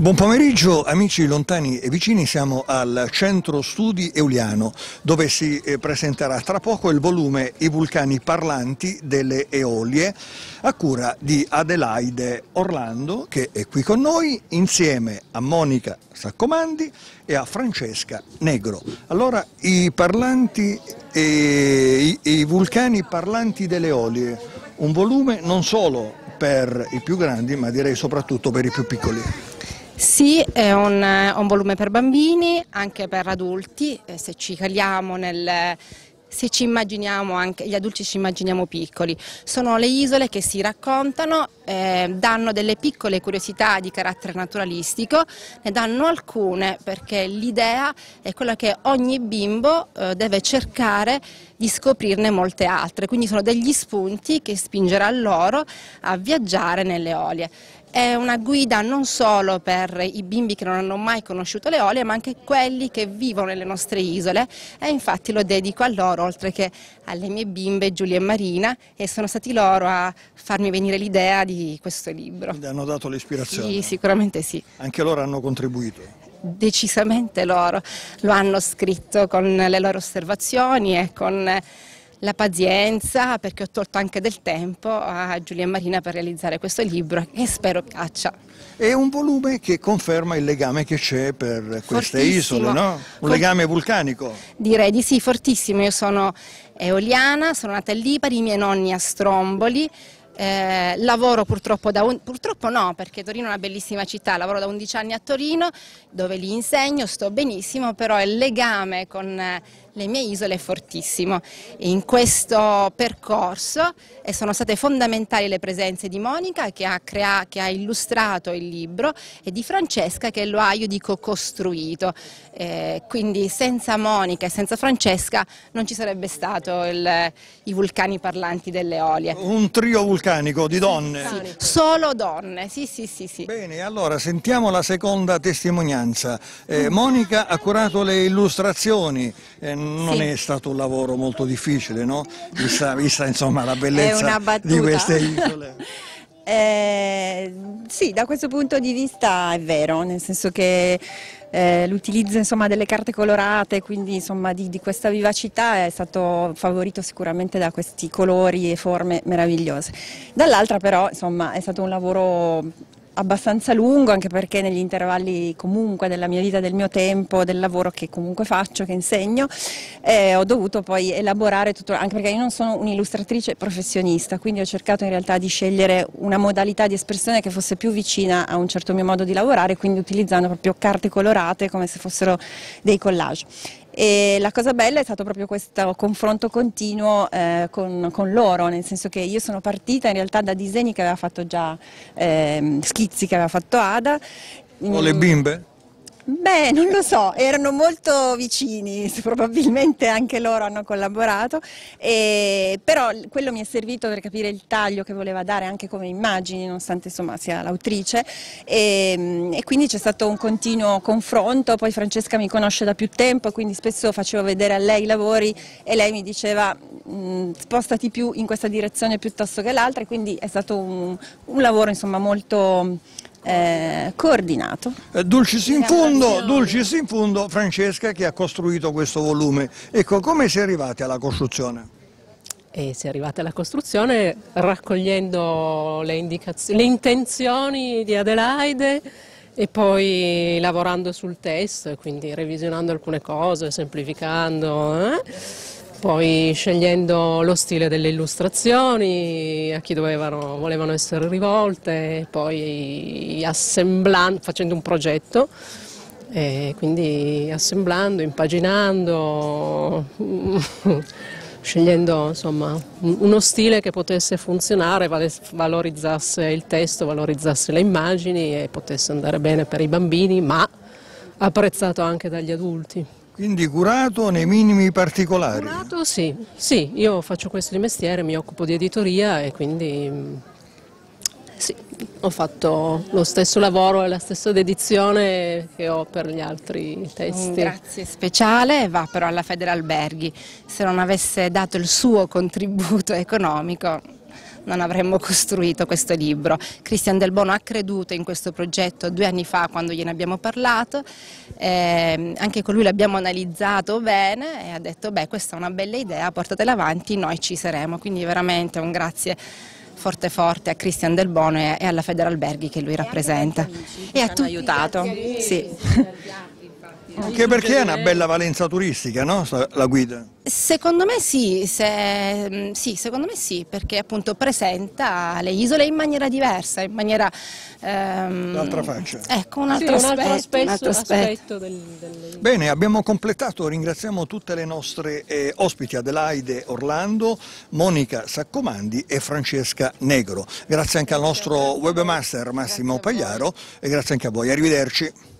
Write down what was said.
Buon pomeriggio amici lontani e vicini, siamo al Centro Studi Euliano dove si eh, presenterà tra poco il volume I vulcani parlanti delle Eolie a cura di Adelaide Orlando che è qui con noi insieme a Monica Saccomandi e a Francesca Negro. Allora i, parlanti, eh, i, i vulcani parlanti delle Eolie, un volume non solo per i più grandi ma direi soprattutto per i più piccoli. Sì, è un, un volume per bambini, anche per adulti, eh, se ci caliamo nel se ci immaginiamo anche, gli adulti ci immaginiamo piccoli. Sono le isole che si raccontano eh, danno delle piccole curiosità di carattere naturalistico, ne danno alcune perché l'idea è quella che ogni bimbo eh, deve cercare di scoprirne molte altre, quindi sono degli spunti che spingerà loro a viaggiare nelle olie. È una guida non solo per i bimbi che non hanno mai conosciuto le olie, ma anche quelli che vivono nelle nostre isole e infatti lo dedico a loro, oltre che alle mie bimbe Giulia e Marina, e sono stati loro a farmi venire l'idea di questo libro. Quindi hanno dato l'ispirazione? Sì, sicuramente sì. Anche loro hanno contribuito? Decisamente loro, lo hanno scritto con le loro osservazioni e con la pazienza perché ho tolto anche del tempo a Giulia e Marina per realizzare questo libro che spero piaccia. È un volume che conferma il legame che c'è per queste fortissimo. isole, no? Un legame vulcanico. Direi di sì, fortissimo. Io sono eoliana, sono nata a Lipari, i miei nonni a Stromboli eh, lavoro purtroppo da un... purtroppo no, perché Torino è una bellissima città, lavoro da 11 anni a Torino, dove li insegno, sto benissimo, però il legame con eh, le mie isole è fortissimo. In questo percorso eh, sono state fondamentali le presenze di Monica che ha, crea... che ha illustrato il libro e di Francesca che lo ha, io dico, costruito. Eh, quindi senza Monica e senza Francesca non ci sarebbe stato il... i vulcani parlanti delle olie. Un trio vulcanico meccanico di donne? Sì, solo donne, sì, sì, sì, sì. Bene, allora sentiamo la seconda testimonianza. Eh, Monica ha curato le illustrazioni, eh, non sì. è stato un lavoro molto difficile, no? Vista, vista insomma, la bellezza di queste isole. Eh, sì, da questo punto di vista è vero, nel senso che eh, l'utilizzo delle carte colorate, quindi insomma, di, di, questa vivacità è stato favorito sicuramente da questi colori e forme meravigliose. Dall'altra però insomma, è stato un lavoro abbastanza lungo, anche perché negli intervalli comunque della mia vita, del mio tempo, del lavoro che comunque faccio, che insegno, eh, ho dovuto poi elaborare tutto, anche perché io non sono un'illustratrice professionista, quindi ho cercato in realtà di scegliere una modalità di espressione che fosse più vicina a un certo mio modo di lavorare, quindi utilizzando proprio carte colorate come se fossero dei collage. E la cosa bella è stato proprio questo confronto continuo eh, con, con, loro, nel senso che io sono partita in realtà da disegni che aveva fatto già, eh, schizzi che aveva fatto Ada. O le bimbe? Beh, non lo so, erano molto vicini, probabilmente anche loro hanno collaborato, e, però quello mi è servito per capire il taglio che voleva dare anche come immagini, nonostante insomma, sia l'autrice, e, ehm, e quindi c'è stato un continuo confronto, poi Francesca mi conosce da più tempo, quindi spesso facevo vedere a lei i lavori e lei mi diceva mm, spostati più in questa direzione piuttosto che l'altra, quindi è stato un, un lavoro insomma, molto eh, coordinato. Eh, dulcis in fondo, dulcis in fondo Francesca che ha costruito questo volume. Ecco, come si è arrivati alla costruzione? E si è arrivati alla costruzione raccogliendo le, le intenzioni di Adelaide e poi lavorando sul testo, quindi revisionando alcune cose, semplificando. Eh? poi scegliendo lo stile delle illustrazioni, a chi dovevano, volevano essere rivolte, poi assemblando, facendo un progetto, quindi assemblando, impaginando, scegliendo insomma, uno stile che potesse funzionare, valorizzasse il testo, valorizzasse le immagini e potesse andare bene per i bambini, ma apprezzato anche dagli adulti. Quindi curato nei minimi particolari? Curato sì, sì, io faccio questo di mestiere, mi occupo di editoria e quindi mm, sì, ho fatto lo stesso lavoro e la stessa dedizione che ho per gli altri testi. Un grazie speciale va però alla Federalberghi, se non avesse dato il suo contributo economico non avremmo costruito questo libro. Cristian Del Bono ha creduto in questo progetto due anni fa quando gliene abbiamo parlato, eh, anche con lui l'abbiamo analizzato bene e ha detto beh questa è una bella idea, portatela avanti, noi ci saremo, quindi veramente un grazie forte forte a Cristian Del Bono e alla Federalberghi che lui rappresenta. E, e a tutti. aiutato. Sì. Anche perché ha una bella valenza turistica, no? La guida. Secondo me sì, se, mm, sì, secondo me sì, perché appunto presenta le isole in maniera diversa, in maniera... Ehm, faccia. Ecco, un altro, sì, aspetto, un altro, aspetto, un altro aspetto. aspetto del, del... Bene, abbiamo completato, ringraziamo tutte le nostre eh, ospiti Adelaide Orlando, Monica Saccomandi e Francesca Negro. Grazie anche al nostro webmaster Massimo Pagliaro e grazie anche a voi. Arrivederci.